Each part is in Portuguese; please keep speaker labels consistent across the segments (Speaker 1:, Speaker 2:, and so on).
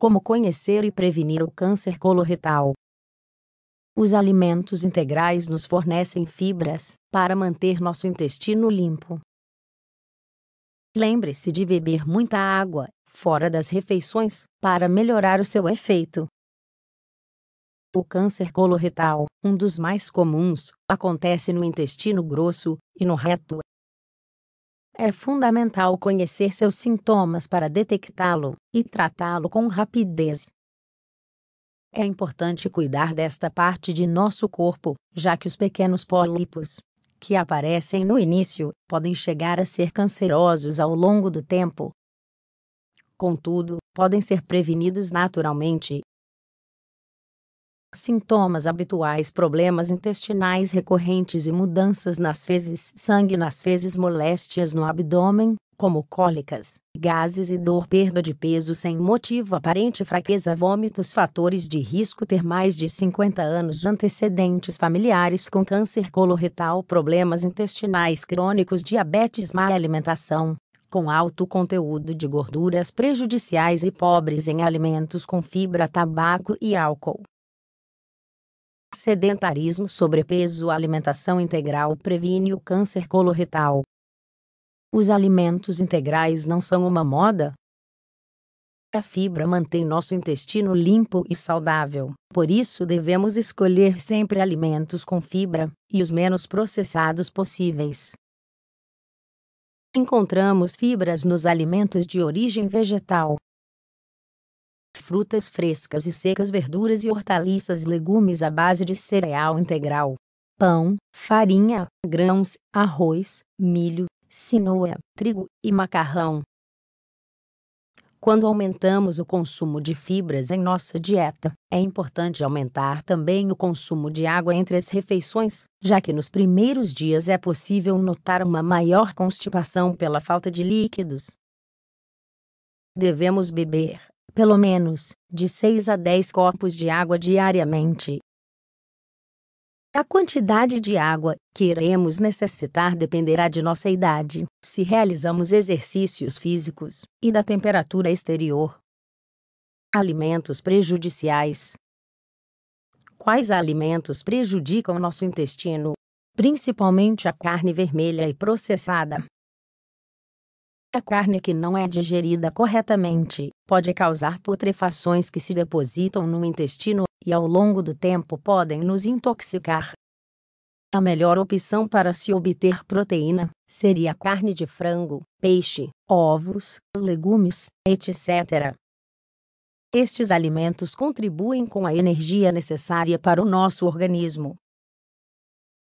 Speaker 1: como conhecer e prevenir o câncer coloretal. Os alimentos integrais nos fornecem fibras para manter nosso intestino limpo. Lembre-se de beber muita água, fora das refeições, para melhorar o seu efeito. O câncer coloretal, um dos mais comuns, acontece no intestino grosso e no reto, é fundamental conhecer seus sintomas para detectá-lo e tratá-lo com rapidez. É importante cuidar desta parte de nosso corpo, já que os pequenos pólipos, que aparecem no início, podem chegar a ser cancerosos ao longo do tempo. Contudo, podem ser prevenidos naturalmente Sintomas habituais: problemas intestinais recorrentes e mudanças nas fezes, sangue nas fezes, moléstias no abdômen, como cólicas, gases e dor, perda de peso sem motivo aparente, fraqueza, vômitos, fatores de risco ter mais de 50 anos, antecedentes familiares com câncer coloretal, problemas intestinais crônicos, diabetes, má alimentação, com alto conteúdo de gorduras prejudiciais e pobres em alimentos com fibra, tabaco e álcool. Sedentarismo, sobrepeso, alimentação integral previne o câncer coloretal. Os alimentos integrais não são uma moda? A fibra mantém nosso intestino limpo e saudável, por isso devemos escolher sempre alimentos com fibra e os menos processados possíveis. Encontramos fibras nos alimentos de origem vegetal, frutas frescas e secas, verduras e hortaliças e legumes à base de cereal integral. Pão, farinha, grãos, arroz, milho, sinoa, trigo e macarrão. Quando aumentamos o consumo de fibras em nossa dieta, é importante aumentar também o consumo de água entre as refeições, já que nos primeiros dias é possível notar uma maior constipação pela falta de líquidos. Devemos beber pelo menos, de 6 a 10 copos de água diariamente. A quantidade de água que iremos necessitar dependerá de nossa idade, se realizamos exercícios físicos e da temperatura exterior. Alimentos prejudiciais: Quais alimentos prejudicam nosso intestino? Principalmente a carne vermelha e processada, a carne que não é digerida corretamente pode causar putrefações que se depositam no intestino e ao longo do tempo podem nos intoxicar. A melhor opção para se obter proteína seria carne de frango, peixe, ovos, legumes, etc. Estes alimentos contribuem com a energia necessária para o nosso organismo.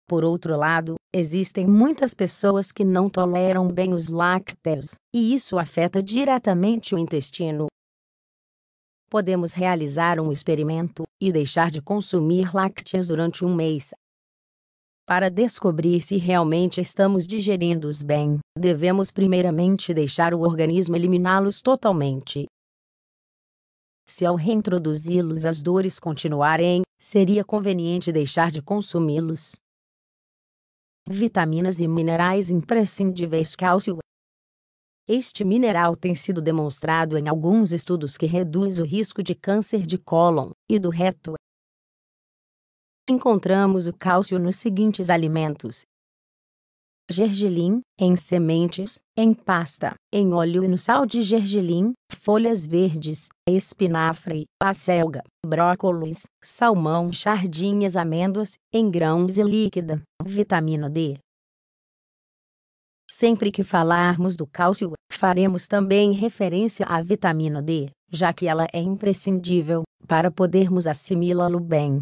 Speaker 1: Por outro lado, Existem muitas pessoas que não toleram bem os lácteos, e isso afeta diretamente o intestino. Podemos realizar um experimento e deixar de consumir lácteos durante um mês. Para descobrir se realmente estamos digerindo-os bem, devemos primeiramente deixar o organismo eliminá-los totalmente. Se ao reintroduzi-los as dores continuarem, seria conveniente deixar de consumi-los vitaminas e minerais imprescindíveis cálcio. Este mineral tem sido demonstrado em alguns estudos que reduz o risco de câncer de cólon e do reto. Encontramos o cálcio nos seguintes alimentos: gergelim, em sementes, em pasta, em óleo e no sal de gergelim, folhas verdes, espinafre, acelga, brócolis, salmão, sardinhas, amêndoas, em grãos e líquida, vitamina D. Sempre que falarmos do cálcio, faremos também referência à vitamina D, já que ela é imprescindível para podermos assimilá-lo bem.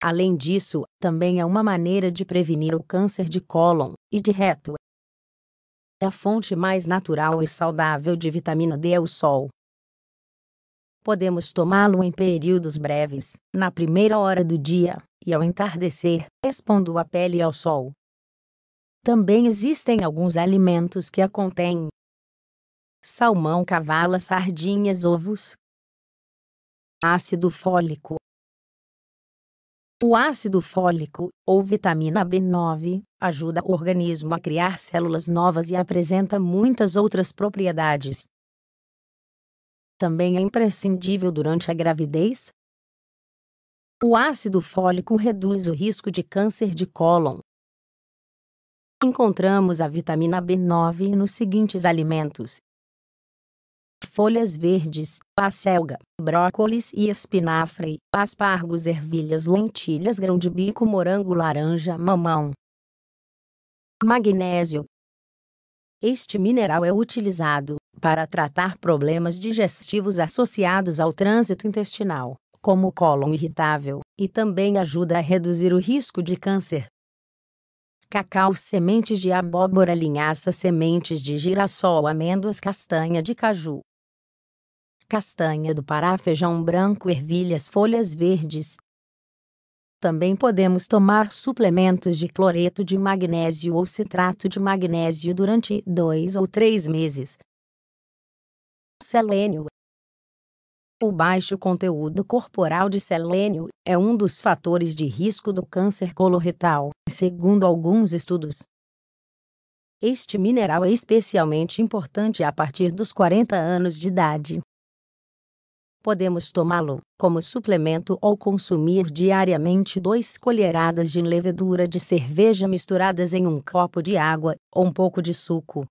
Speaker 1: Além disso, também é uma maneira de prevenir o câncer de cólon e de reto. É a fonte mais natural e saudável de vitamina D é o sol. Podemos tomá-lo em períodos breves, na primeira hora do dia e ao entardecer, expondo a pele ao sol. Também existem alguns alimentos que a contêm. Salmão, cavala, sardinhas, ovos. Ácido fólico o ácido fólico, ou vitamina B9, ajuda o organismo a criar células novas e apresenta muitas outras propriedades. Também é imprescindível durante a gravidez. O ácido fólico reduz o risco de câncer de cólon. Encontramos a vitamina B9 nos seguintes alimentos: folhas verdes, acelga, brócolis e espinafre, aspargos, ervilhas, lentilhas, grão de bico, morango, laranja, mamão. Magnésio. Este mineral é utilizado para tratar problemas digestivos associados ao trânsito intestinal, como o cólon irritável, e também ajuda a reduzir o risco de câncer cacau, sementes de abóbora, linhaça, sementes de girassol, amêndoas, castanha de caju, castanha do Pará, feijão branco, ervilhas, folhas verdes. Também podemos tomar suplementos de cloreto de magnésio ou citrato de magnésio durante dois ou três meses. Selênio o baixo conteúdo corporal de selênio é um dos fatores de risco do câncer coloretal, segundo alguns estudos. Este mineral é especialmente importante a partir dos 40 anos de idade, Podemos tomá-lo como suplemento ou consumir diariamente duas colheradas de levedura de cerveja misturadas em um copo de água ou um pouco de suco.